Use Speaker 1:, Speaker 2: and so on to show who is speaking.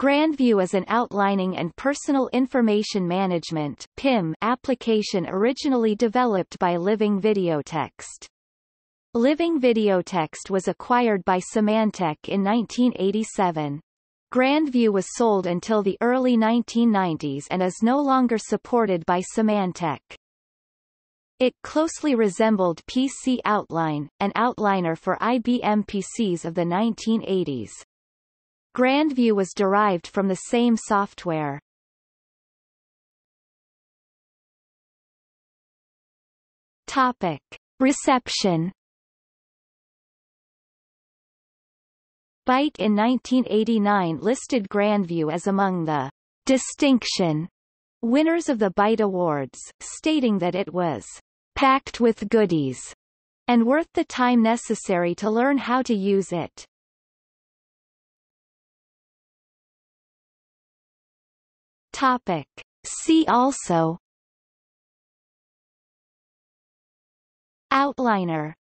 Speaker 1: Grandview is an outlining and personal information management PIM application originally developed by Living Videotext. Living Videotext was acquired by Symantec in 1987. Grandview was sold until the early 1990s and is no longer supported by Symantec. It closely resembled PC Outline, an outliner for IBM PCs of the 1980s. Grandview was derived from the same software.
Speaker 2: Topic. Reception Byte in 1989
Speaker 1: listed Grandview as among the distinction winners of the Byte Awards, stating that it was packed with goodies and worth the time necessary to learn how to use it.
Speaker 2: Topic. See also Outliner